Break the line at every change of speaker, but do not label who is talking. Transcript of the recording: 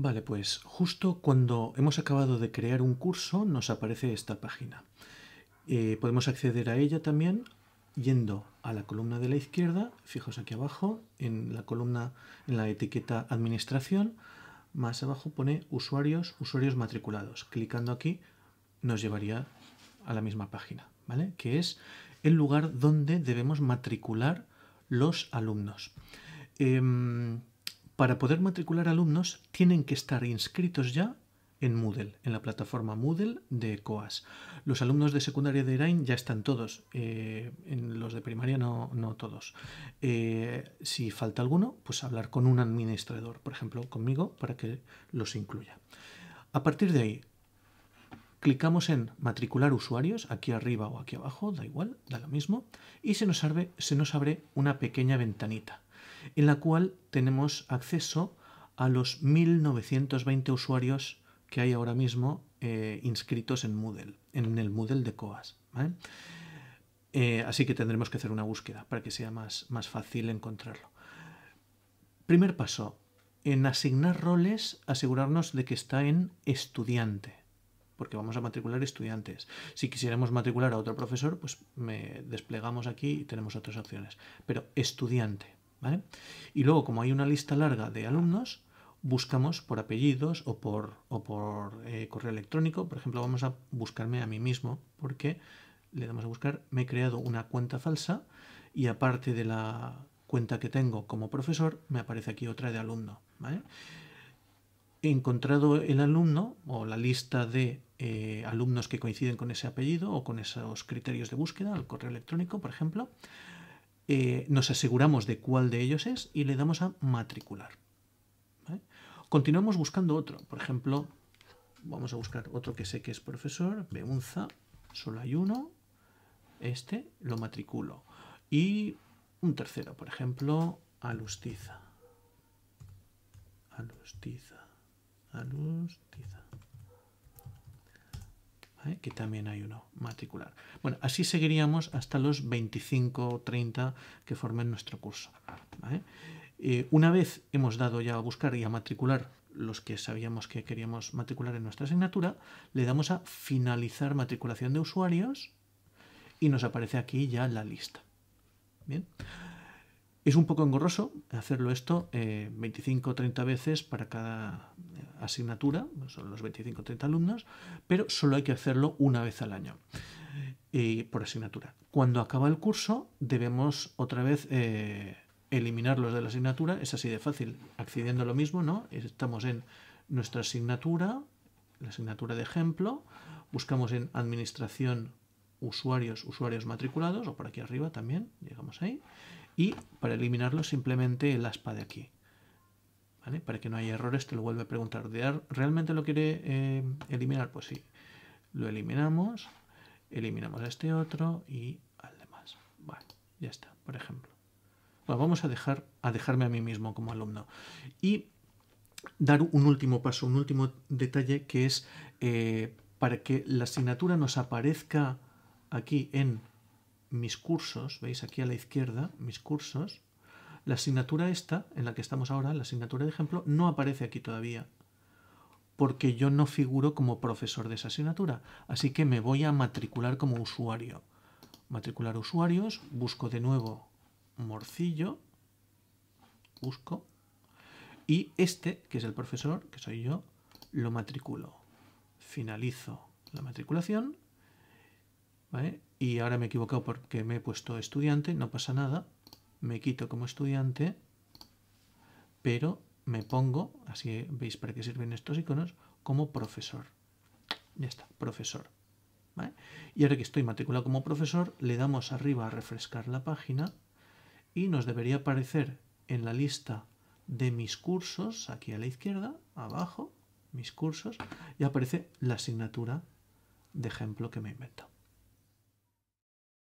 Vale, pues justo cuando hemos acabado de crear un curso nos aparece esta página. Eh, podemos acceder a ella también yendo a la columna de la izquierda, fijos aquí abajo, en la columna, en la etiqueta Administración, más abajo pone Usuarios, Usuarios matriculados. Clicando aquí nos llevaría a la misma página, ¿vale? Que es el lugar donde debemos matricular los alumnos. Em, para poder matricular alumnos tienen que estar inscritos ya en Moodle, en la plataforma Moodle de COAS. Los alumnos de secundaria de ERAIN ya están todos, eh, en los de primaria no, todos. Eh, si falta alguno, pues hablar con un administrador, por ejemplo, conmigo, para que los incluya. A partir de ahí, clicamos en matricular usuarios, aquí arriba o aquí abajo, da igual, da lo mismo, y se nos abre una pequeña ventanita en la cual tenemos acceso a los 1920 usuarios que hay ahora mismo eh, inscritos en Moodle, en el Moodle de COAS. Eh, así que tendremos que hacer una búsqueda para que sea más, más fácil encontrarlo. Primer paso, en asignar roles, asegurarnos de que está en estudiante, porque vamos a matricular estudiantes. Si quisiéramos matricular a otro profesor, pues me desplegamos aquí y tenemos otras opciones. Pero estudiante. Y luego, como hay una lista larga de alumnos, buscamos por apellidos o por, eh, correo electrónico. Por ejemplo, vamos a buscarme a mí mismo porque le damos a buscar, me he creado una cuenta falsa y aparte de la cuenta que tengo como profesor, me aparece aquí otra de alumno. He encontrado el alumno o la lista de eh, alumnos que coinciden con ese apellido o con esos criterios de búsqueda, el correo electrónico, por ejemplo. Eh, nos aseguramos de cuál de ellos es y le damos a matricular. Continuamos buscando otro. Por ejemplo, vamos a buscar otro que sé que es profesor, Beunza, solo hay uno. Este lo matriculo. Y un tercero, por ejemplo, Alustiza. Alustiza. Alustiza. ¿eh? que también hay uno matricular. Bueno, así seguiríamos hasta los 25 o 30 que formen nuestro curso. Eh, una vez hemos dado ya a buscar y a matricular los que sabíamos que queríamos matricular en nuestra asignatura, le damos a finalizar matriculación de usuarios y nos aparece aquí ya la lista. Bien. Es un poco engorroso hacerlo esto 25 o 30 veces para cada asignatura, son los 25 o 30 alumnos, pero solo hay que hacerlo una vez al año y por asignatura. Cuando acaba el curso debemos otra vez eh, eliminarlos de la asignatura, es así de fácil, accediendo a lo mismo, ¿no? Estamos en nuestra asignatura, la asignatura de ejemplo, buscamos en administración usuarios, usuarios matriculados, o por aquí arriba también, llegamos ahí, y para eliminarlos simplemente el aspa de aquí. Para que no haya errores te lo vuelve a preguntar. ¿Realmente lo quiere eh, eliminar? Pues sí. Lo eliminamos, eliminamos a este otro y al demás. ya está, por ejemplo. vamos a, dejar, a dejarme a mí mismo como alumno. Y dar un último paso, un último detalle que es eh, para que la asignatura nos aparezca aquí en mis cursos, veis aquí a la izquierda, mis cursos, la asignatura esta, en la que estamos ahora, la asignatura de ejemplo, no aparece aquí todavía, porque yo no figuro como profesor de esa asignatura, así que me voy a matricular como usuario. Matricular usuarios, busco de nuevo morcillo, busco, y este, que es el profesor, que soy yo, lo matriculo. Finalizo la matriculación, ¿vale? y ahora me he equivocado porque me he puesto estudiante, no pasa nada, me quito como estudiante, pero me pongo, así veis para qué sirven estos iconos, como profesor. Ya está, profesor. Y ahora que estoy matriculado como profesor, le damos arriba a refrescar la página y nos debería aparecer en la lista de mis cursos, aquí a la izquierda, abajo, mis cursos, y aparece la asignatura de ejemplo que me invento.